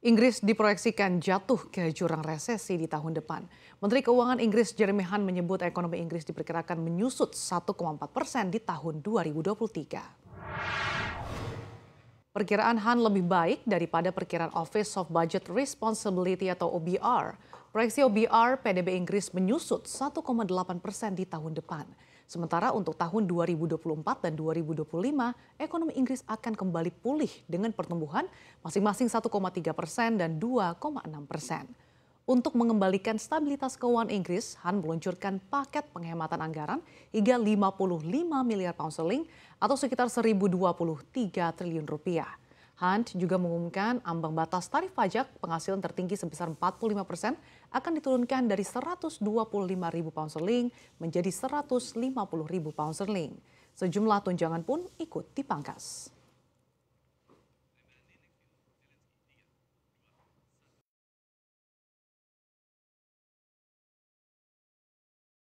Inggris diproyeksikan jatuh ke jurang resesi di tahun depan. Menteri Keuangan Inggris Jeremy Hunt menyebut ekonomi Inggris diperkirakan menyusut 1,4 persen di tahun 2023. Perkiraan Hunt lebih baik daripada perkiraan Office of Budget Responsibility atau OBR. Proyeksi OBR PDB Inggris menyusut 1,8 persen di tahun depan. Sementara untuk tahun 2024 dan 2025, ekonomi Inggris akan kembali pulih dengan pertumbuhan masing-masing 1,3 persen dan 2,6 persen. Untuk mengembalikan stabilitas keuangan Inggris, Han meluncurkan paket penghematan anggaran hingga 55 miliar pound sterling atau sekitar 1.023 triliun rupiah. Hunt juga mengumumkan ambang batas tarif pajak penghasilan tertinggi sebesar 45 persen akan diturunkan dari 125 ribu pound sterling menjadi 150 ribu pound sterling. Sejumlah tunjangan pun ikut dipangkas.